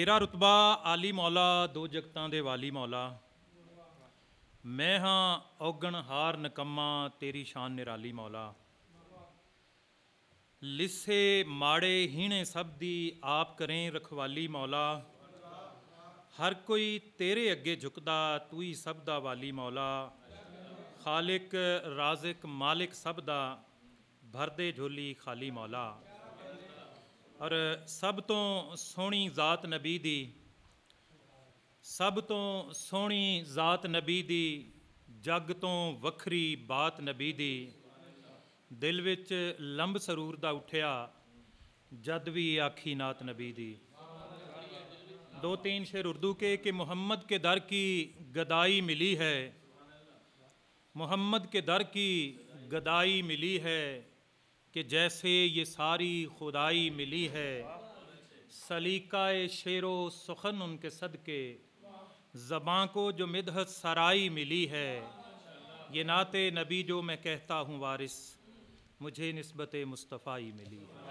تیرا رتبہ آلی مولا دو جگتوں کے والی مولا میں ہاں اوگن ہار نکما تری شان نرالی مولا لسے ماڑے ہینے سب کی آپ کریں رکھوالی مولا ہر کوئی تیرے اگے جھکتا تئی سب کا والی مولا خالق رازک مالک سب کا بھردے جھولی خالی مولا ਔਰ ਸਭ ਤੋਂ ਸੋਹਣੀ ਜ਼ਾਤ ਨਬੀ ਦੀ ਸਭ ਤੋਂ ਸੋਹਣੀ ਜ਼ਾਤ ਨਬੀ ਦੀ ਜੱਗ ਤੋਂ ਵੱਖਰੀ ਬਾਤ ਨਬੀ ਦੀ ਦਿਲ ਵਿੱਚ ਲੰਬ ਸਰੂਰ ਦਾ ਉੱਠਿਆ ਜਦ ਵੀ ਆਖੀ ਨਾਤ ਨਬੀ ਦੀ ਦੋ ਤਿੰਨ ਸ਼ੇਰ ਉਰਦੂ ਕੇ ਕਿ ਮੁਹੰਮਦ ਕੇ ਦਰ ਕੀ ਗਦਾਈ ਮਿਲੀ ਹੈ ਮੁਹੰਮਦ ਕੇ ਦਰ ਕੀ ਗਦਾਈ ਮਿਲੀ ਹੈ کہ جیسے یہ ساری خدائی ملی ہے سلیقہ شعر و سخن ان کے صدقے زباں کو جو مدحت سرائی ملی ہے یہ نعت نبی جو میں کہتا ہوں وارث مجھے نسبت مصطفی ملی ہے